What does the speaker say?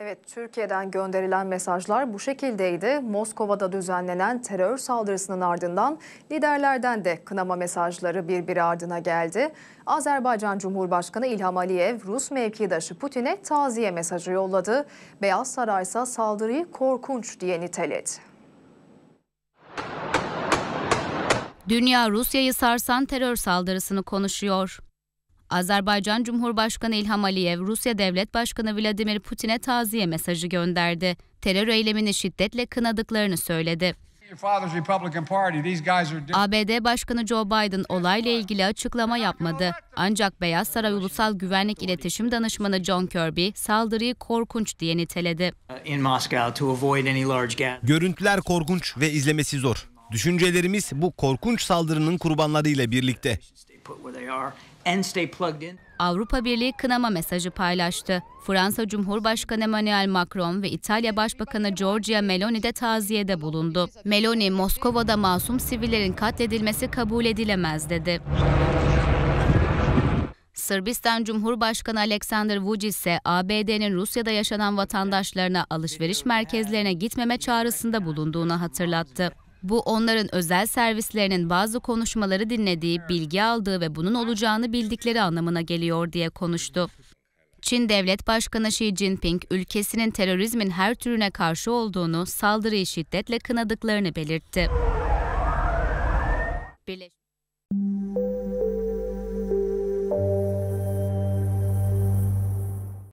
Evet, Türkiye'den gönderilen mesajlar bu şekildeydi. Moskova'da düzenlenen terör saldırısının ardından liderlerden de kınama mesajları birbiri ardına geldi. Azerbaycan Cumhurbaşkanı İlham Aliyev, Rus mevkidaşı Putin'e taziye mesajı yolladı. Beyaz Saray ise saldırıyı korkunç diye niteledi. Dünya Rusya'yı sarsan terör saldırısını konuşuyor. Azerbaycan Cumhurbaşkanı İlham Aliyev, Rusya Devlet Başkanı Vladimir Putin'e taziye mesajı gönderdi. Terör eylemini şiddetle kınadıklarını söyledi. ABD Başkanı Joe Biden olayla ilgili açıklama yapmadı. Ancak Beyaz Saray Ulusal Güvenlik İletişim Danışmanı John Kirby saldırıyı korkunç diye niteledi. Uh, Görüntüler korkunç ve izlemesi zor. Düşüncelerimiz bu korkunç saldırının kurbanlarıyla birlikte. Avrupa Birliği kınama mesajı paylaştı. Fransa Cumhurbaşkanı Emmanuel Macron ve İtalya Başbakanı Giorgia Meloni de taziyede bulundu. Meloni, Moskova'da masum sivillerin katledilmesi kabul edilemez dedi. Sırbistan Cumhurbaşkanı Aleksandr Vučić ise ABD'nin Rusya'da yaşanan vatandaşlarına alışveriş merkezlerine gitmeme çağrısında bulunduğunu hatırlattı. Bu onların özel servislerinin bazı konuşmaları dinlediği, bilgi aldığı ve bunun olacağını bildikleri anlamına geliyor diye konuştu. Çin Devlet Başkanı Xi Jinping, ülkesinin terörizmin her türüne karşı olduğunu, saldırıyı şiddetle kınadıklarını belirtti. Birleş